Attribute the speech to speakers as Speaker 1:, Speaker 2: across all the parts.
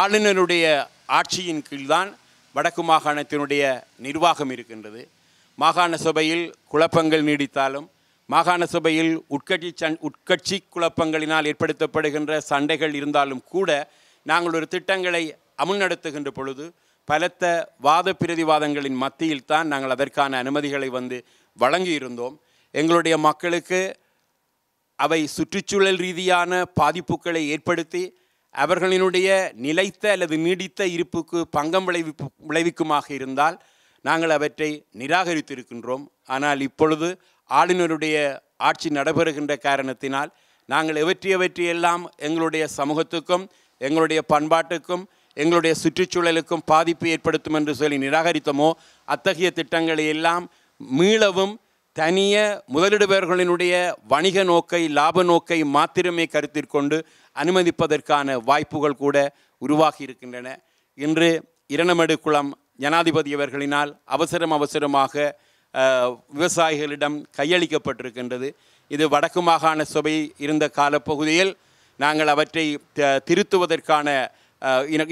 Speaker 1: ஆளுநருடைய ஆட்சியின் கீழ்தான் வடக்கு மாகாணத்தினுடைய நிர்வாகம் இருக்கின்றது மாகாண சபையில் குழப்பங்கள் நீடித்தாலும் மாகாண சபையில் உட்கட்சி சண் உட்கட்சி குழப்பங்களினால் ஏற்படுத்தப்படுகின்ற சண்டைகள் இருந்தாலும் கூட நாங்கள் ஒரு திட்டங்களை அமுல்நடத்துகின்ற பொழுது பலத்த வாத பிரதிவாதங்களின் மத்தியில் தான் நாங்கள் அதற்கான அனுமதிகளை வந்து வழங்கியிருந்தோம் எங்களுடைய மக்களுக்கு அவை சுற்றுச்சூழல் ரீதியான பாதிப்புகளை ஏற்படுத்தி அவர்களினுடைய நிலைத்த அல்லது நீடித்த இருப்புக்கு பங்கம் விளைவி விளைவிக்குமாக இருந்தால் நாங்கள் அவற்றை நிராகரித்திருக்கின்றோம் ஆனால் இப்பொழுது ஆளுநருடைய ஆட்சி நடைபெறுகின்ற காரணத்தினால் நாங்கள் எவற்றியவற்றையெல்லாம் எங்களுடைய சமூகத்துக்கும் எங்களுடைய பண்பாட்டுக்கும் எங்களுடைய சுற்றுச்சூழலுக்கும் பாதிப்பு ஏற்படுத்தும் என்று சொல்லி நிராகரித்தோமோ அத்தகைய திட்டங்களை எல்லாம் மீளவும் தனிய முதலீடுபவர்களினுடைய வணிக நோக்கை லாப நோக்கை மாத்திரமே கருத்தில் கொண்டு அனுமதிப்பதற்கான வாய்ப்புகள் கூட உருவாகி இருக்கின்றன இன்று இரணமடு குளம் ஜனாதிபதி அவர்களினால் அவசரம் அவசரமாக விவசாயிகளிடம் கையளிக்கப்பட்டிருக்கின்றது இது வடக்கு மாகாண சபை இருந்த காலப்பகுதியில் நாங்கள் அவற்றை திருத்துவதற்கான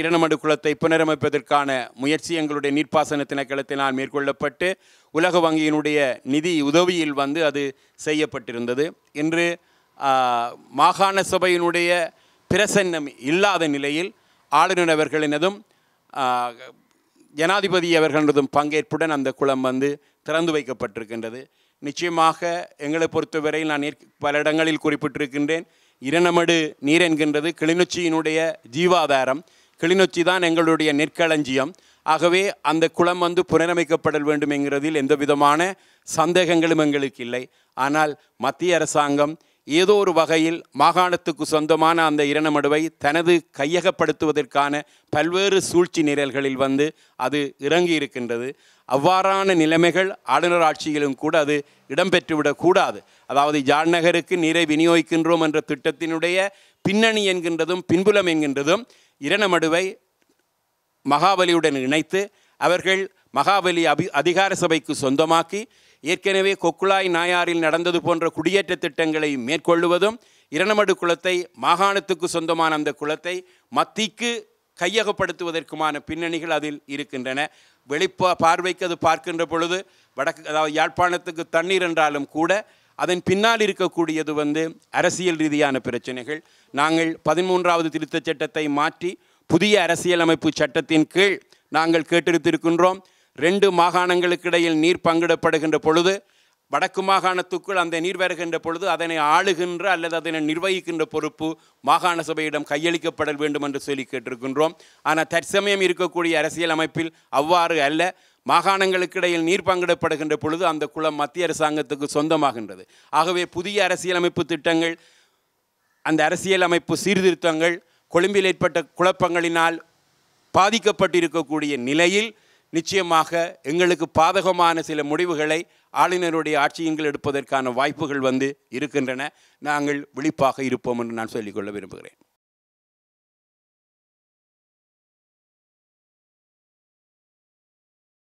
Speaker 1: இரணமடு குளத்தை புனரமைப்பதற்கான முயற்சி எங்களுடைய நீர்ப்பாசன திணைக்களத்தினால் மேற்கொள்ளப்பட்டு உலக வங்கியினுடைய நிதி உதவியில் வந்து அது செய்யப்பட்டிருந்தது இன்று மாகாண சபையினுடைய பிரசன்னம் இல்லாத நிலையில் ஆளுநரவர்களினதும் ஜனாதிபதி அவர்களதும் பங்கேற்புடன் அந்த குளம் வந்து திறந்து வைக்கப்பட்டிருக்கின்றது நிச்சயமாக எங்களை பொறுத்தவரையில் நான் பல இடங்களில் குறிப்பிட்டிருக்கின்றேன் இரணமடு நீர் என்கின்றது கிளிநொச்சியினுடைய ஜீவாதாரம் கிளிநொச்சி தான் எங்களுடைய நெற்களஞ்சியம் ஆகவே அந்த குளம் வந்து புனரமைக்கப்படல் வேண்டும் என்கிறதில் எந்த விதமான சந்தேகங்களும் எங்களுக்கு இல்லை ஆனால் மத்திய அரசாங்கம் ஏதோ ஒரு வகையில் மாகாணத்துக்கு சொந்தமான அந்த இரணமடுவை தனது கையகப்படுத்துவதற்கான பல்வேறு சூழ்ச்சி நிரல்களில் வந்து அது இறங்கி இருக்கின்றது அவ்வாறான நிலைமைகள் ஆளுநர் ஆட்சியிலும் கூட அது இடம்பெற்றுவிடக்கூடாது அதாவது ஜாழ்நகருக்கு நீரை விநியோகிக்கின்றோம் என்ற திட்டத்தினுடைய பின்னணி என்கின்றதும் பின்புலம் என்கின்றதும் இரணமடுவை மகாபலியுடன் இணைத்து அவர்கள் மகாபலி அபி அதிகார சபைக்கு சொந்தமாக்கி ஏற்கனவே கொக்குழாய் நாயாரில் நடந்தது போன்ற குடியேற்ற திட்டங்களை மேற்கொள்ளுவதும் இரணமடு குளத்தை மாகாணத்துக்கு சொந்தமான அந்த குளத்தை மத்திக்கு கையகப்படுத்துவதற்குமான பின்னணிகள் அதில் இருக்கின்றன வெளிப்பா பார்வைக்கு அது பார்க்கின்ற பொழுது வடக்கு அதாவது யாழ்ப்பாணத்துக்கு தண்ணீர் என்றாலும் கூட அதன் பின்னால் இருக்கக்கூடியது வந்து அரசியல் ரீதியான பிரச்சனைகள் நாங்கள் பதிமூன்றாவது திருத்தச் சட்டத்தை மாற்றி புதிய அரசியலமைப்பு சட்டத்தின் கீழ் நாங்கள் கேட்டிருத்திருக்கின்றோம் ரெண்டு மாகாணங்களுக்கு இடையில் நீர் பங்கிடப்படுகின்ற பொழுது வடக்கு மாகாணத்துக்குள் அந்த நீர் வருகின்ற பொழுது அதனை ஆளுகின்ற அல்லது அதனை நிர்வகிக்கின்ற பொறுப்பு மாகாண சபையிடம் கையளிக்கப்பட வேண்டும் என்று சொல்லி கேட்டிருக்கின்றோம் ஆனால் தற்சமயம் இருக்கக்கூடிய அரசியல் அமைப்பில் அவ்வாறு அல்ல மாகாணங்களுக்கு இடையில் நீர் பங்கிடப்படுகின்ற பொழுது அந்த குளம் மத்திய அரசாங்கத்துக்கு சொந்தமாகின்றது ஆகவே புதிய அரசியலமைப்பு திட்டங்கள் அந்த அரசியலமைப்பு சீர்திருத்தங்கள் கொழும்பில் ஏற்பட்ட குழப்பங்களினால் பாதிக்கப்பட்டிருக்கக்கூடிய நிலையில் நிச்சயமாக எங்களுக்கு பாதகமான சில முடிவுகளை ஆளுநருடைய ஆட்சியங்கள் எடுப்பதற்கான வாய்ப்புகள் வந்து இருக்கின்றன நாங்கள் விழிப்பாக இருப்போம் என்று நான் சொல்லிக்கொள்ள விரும்புகிறேன்